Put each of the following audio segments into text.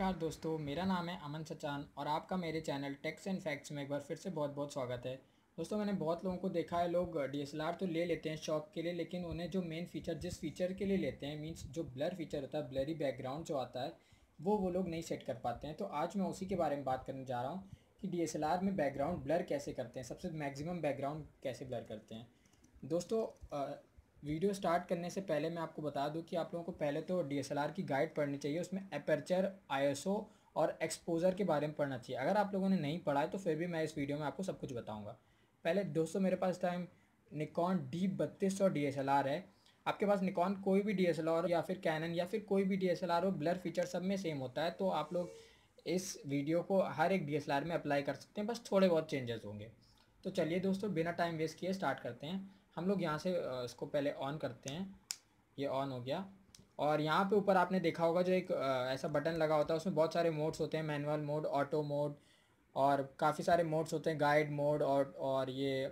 नमस्कार दोस्तों मेरा नाम है अमन सचान और आपका मेरे चैनल टेक्स एंड फैक्ट्स में एक बार फिर से बहुत बहुत स्वागत है दोस्तों मैंने बहुत लोगों को देखा है लोग डी तो ले लेते हैं शॉप के लिए लेकिन उन्हें जो मेन फीचर जिस फीचर के लिए लेते हैं मीन्स जो ब्लर फीचर होता है ब्लरी बैकग्राउंड जो आता है वो वो लोग नहीं सेट कर पाते हैं तो आज मैं उसी के बारे में बात करने जा रहा हूँ कि डी में बैकग्राउंड ब्लर कैसे करते हैं सबसे मैक्सिमम बैकग्राउंड कैसे ब्लर करते हैं दोस्तों वीडियो स्टार्ट करने से पहले मैं आपको बता दूं कि आप लोगों को पहले तो डीएसएलआर की गाइड पढ़नी चाहिए उसमें अपर्चर आईएसओ और एक्सपोज़र के बारे में पढ़ना चाहिए अगर आप लोगों ने नहीं पढ़ा है तो फिर भी मैं इस वीडियो में आपको सब कुछ बताऊँगा पहले दोस्तों मेरे पास टाइम निकॉन डी बत्तीस सौ डी है आपके पास निकॉन कोई भी डी या फिर कैनन या फिर कोई भी डी हो ब्लर फीचर सब में सेम होता है तो आप लोग इस वीडियो को हर एक डी में अप्लाई कर सकते हैं बस थोड़े बहुत चेंजेस होंगे तो चलिए दोस्तों बिना टाइम वेस्ट किए स्टार्ट करते हैं हम लोग यहाँ से इसको पहले ऑन करते हैं ये ऑन हो गया और यहाँ पे ऊपर आपने देखा होगा जो एक ऐसा बटन लगा होता है उसमें बहुत सारे मोड्स होते हैं मैनुअल मोड ऑटो मोड और काफ़ी सारे मोड्स होते हैं गाइड मोड और और ये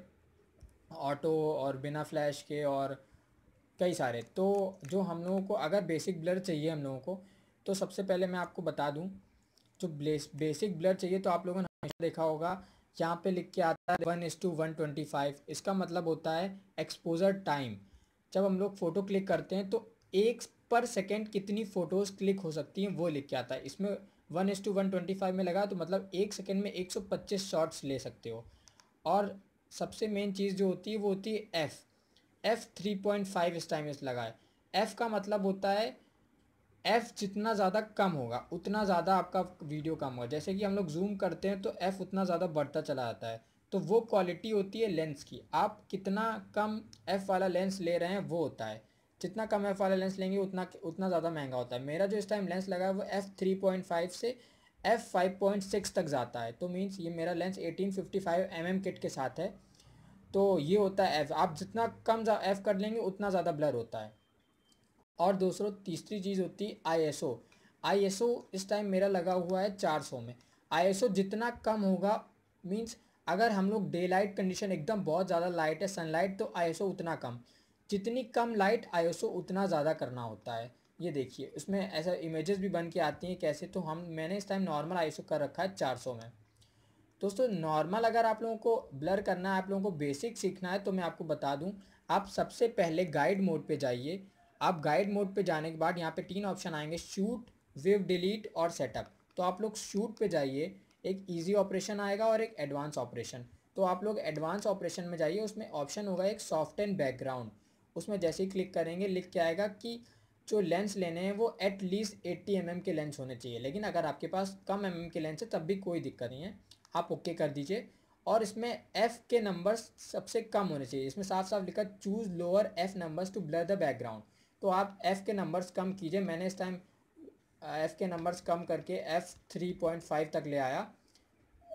ऑटो और बिना फ्लैश के और कई सारे तो जो हम लोगों को अगर बेसिक ब्लर चाहिए हम लोगों को तो सबसे पहले मैं आपको बता दूँ जो बेसिक ब्लर चाहिए तो आप लोगों ने हमेशा देखा होगा यहाँ पे लिख के आता है वन इस टू वन ट्वेंटी फाइव इसका मतलब होता है एक्सपोजर टाइम जब हम लोग फ़ोटो क्लिक करते हैं तो एक पर सेकेंड कितनी फ़ोटोज़ क्लिक हो सकती हैं वो लिख के आता है इसमें वन इस टू वन ट्वेंटी फाइव में लगा तो मतलब एक सेकेंड में एक सौ पच्चीस शॉट्स ले सकते हो और सबसे मेन चीज़ जो होती है वो होती है F F three point five इस टाइम इस लगा है एफ़ का मतलब होता है एफ़ जितना ज़्यादा कम होगा उतना ज़्यादा आपका वीडियो कम होगा जैसे कि हम लोग जूम करते हैं तो एफ़ उतना ज़्यादा बढ़ता चला जाता है तो वो क्वालिटी होती है लेंस की आप कितना कम एफ़ वाला लेंस ले रहे हैं वो होता है जितना कम एफ़ वाला लेंस लेंगे उतना उतना ज़्यादा महंगा होता है मेरा जो इस टाइम लेंस लगा है वो एफ़ थ्री पॉइंट फाइव से एफ़ फाइव पॉइंट सिक्स तक जाता है तो मीन्स ये मेरा lens eighteen fifty five M M kit के साथ है तो ये होता है एफ़ आप जितना कम एफ़ कर लेंगे उतना ज़्यादा ब्लर होता है और दूसरों तीसरी चीज़ होती है आई एस इस टाइम मेरा लगा हुआ है 400 में आई जितना कम होगा मींस अगर हम लोग डे लाइट कंडीशन एकदम बहुत ज़्यादा लाइट है सनलाइट तो आई उतना कम जितनी कम लाइट आई उतना ज़्यादा करना होता है ये देखिए उसमें ऐसा इमेजेस भी बन के आती हैं कैसे तो हम मैंने इस टाइम नॉर्मल आई कर रखा है सौ में दोस्तों नॉर्मल अगर आप लोगों को ब्लर करना है आप लोगों को बेसिक सीखना है तो मैं आपको बता दूं आप सबसे पहले गाइड मोड पे जाइए आप गाइड मोड पे जाने के बाद यहाँ पे तीन ऑप्शन आएंगे शूट विव डिलीट और सेटअप तो आप लोग शूट पे जाइए एक इजी ऑपरेशन आएगा और एक एडवांस ऑपरेशन तो आप लोग एडवांस ऑपरेशन में जाइए उसमें ऑप्शन होगा एक सॉफ्ट एंड बैकग्राउंड उसमें जैसे ही क्लिक करेंगे लिख के आएगा कि जो लेंस लेने हैं वो एट लीस्ट एट्टी एम के लेंस होने चाहिए लेकिन अगर आपके पास कम एम mm के लेंस है तब भी कोई दिक्कत नहीं है आप ओके कर दीजिए और इसमें एफ़ के नंबर्स सबसे कम होने चाहिए इसमें साफ साफ लिखा choose lower F numbers to blur the background तो आप एफ़ के नंबर्स कम कीजिए मैंने इस टाइम एफ़ uh, के नंबर्स कम करके एफ़ थ्री पॉइंट फाइव तक ले आया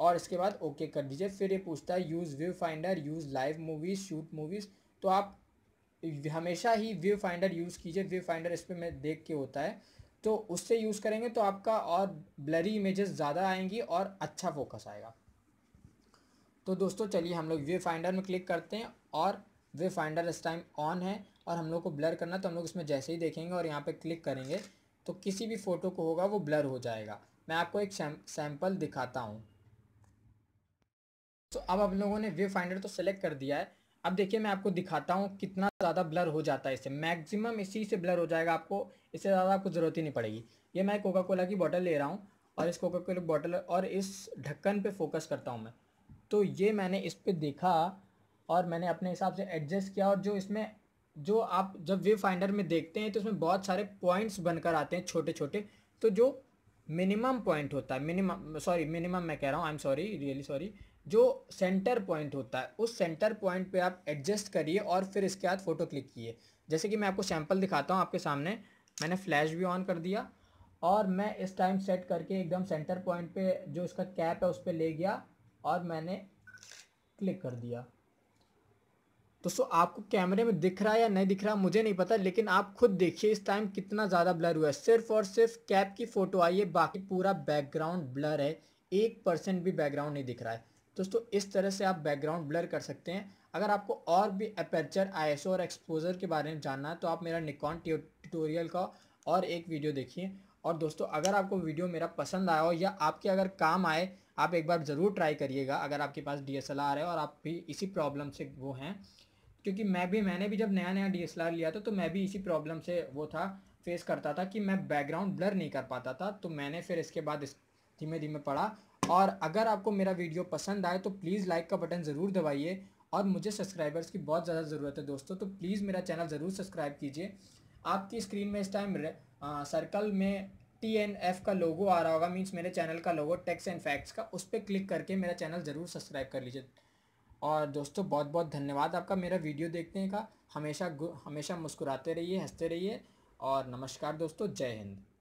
और इसके बाद ओके कर दीजिए फिर ये पूछता है use viewfinder use live movies shoot movies तो आप हमेशा ही व्यू फाइंडर यूज़ कीजिए व्यू फाइंडर इस पर मैं देख के होता है तो उससे यूज़ करेंगे तो आपका और ब्लरी इमेजेस ज़्यादा आएंगी और अच्छा फोकस आएगा तो दोस्तों चलिए हम लोग व्यू फाइंडर में क्लिक करते हैं और व्यू फाइंडर इस टाइम ऑन है और हम लोग को ब्लर करना तो हम लोग इसमें जैसे ही देखेंगे और यहाँ पर क्लिक करेंगे तो किसी भी फ़ोटो को होगा वो ब्लर हो जाएगा मैं आपको एक सैम्पल दिखाता हूँ तो अब आप लोगों ने व्यू फाइंडर तो सेलेक्ट कर दिया है अब देखिए मैं आपको दिखाता हूँ कितना ज़्यादा ब्लर हो जाता है इससे मैक्सिमम इसी से ब्लर हो जाएगा आपको इससे ज़्यादा आपको ज़रूरत ही नहीं पड़ेगी ये मैं कोका कोला की बॉटल ले रहा हूँ और इस कोका कोला बॉटल और इस ढक्कन पे फोकस करता हूँ मैं तो ये मैंने इस पर देखा और मैंने अपने हिसाब से एडजस्ट किया और जो इसमें जो आप जब वे फाइंडर में देखते हैं तो उसमें बहुत सारे पॉइंट्स बनकर आते हैं छोटे छोटे तो जो मिनिमम पॉइंट होता है मिनिमम सॉरी मिनिमम मैं कह रहा हूँ I am sorry really sorry जो सेंटर पॉइंट होता है उस सेंटर पॉइंट पे आप एडजस्ट करिए और फिर इसके बाद फ़ोटो क्लिक किए जैसे कि मैं आपको सैम्पल दिखाता हूँ आपके सामने मैंने फ्लैश भी ऑन कर दिया और मैं इस टाइम सेट करके एकदम सेंटर पॉइंट पे जो इसका कैप है उस पर ले गया और मैंने क्लिक कर दिया दोस्तों आपको कैमरे में दिख रहा है या नहीं दिख रहा मुझे नहीं पता लेकिन आप खुद देखिए इस टाइम कितना ज़्यादा ब्लर हुआ है सिर्फ और सिर्फ कैप की फ़ोटो आई है बाकी पूरा बैकग्राउंड ब्लर है एक परसेंट भी बैकग्राउंड नहीं दिख रहा है दोस्तों इस तरह से आप बैकग्राउंड ब्लर कर सकते हैं अगर आपको और भी अपर्चर आई और एक्सपोजर के बारे में जानना है तो आप मेरा निकॉन ट्यूटोरियल का और एक वीडियो देखिए और दोस्तों अगर आपको वीडियो मेरा पसंद आया हो या आपके अगर काम आए आप एक बार ज़रूर ट्राई करिएगा अगर आपके पास डी एस है और आप भी इसी प्रॉब्लम से वो हैं क्योंकि मैं भी मैंने भी जब नया नया डी लिया था तो मैं भी इसी प्रॉब्लम से वो था फेस करता था कि मैं बैकग्राउंड ब्लर नहीं कर पाता था तो मैंने फिर इसके बाद इस धीमे धीमे पढ़ा और अगर आपको मेरा वीडियो पसंद आए तो प्लीज़ लाइक का बटन ज़रूर दबाइए और मुझे सब्सक्राइबर्स की बहुत ज़्यादा ज़रूरत है दोस्तों तो प्लीज़ मेरा चैनल ज़रूर सब्सक्राइब कीजिए आपकी स्क्रीन में इस टाइम सर्कल में टी एन एफ का लोगो आ रहा होगा मीन्स मेरे चैनल का लोगो टेक्स एंड फैक्ट्स का उस पर क्लिक करके मेरा चैनल ज़रूर सब्सक्राइब कर लीजिए और दोस्तों बहुत बहुत धन्यवाद आपका मेरा वीडियो देखने का हमेशा हमेशा मुस्कुराते रहिए हंसते रहिए और नमस्कार दोस्तों जय हिंद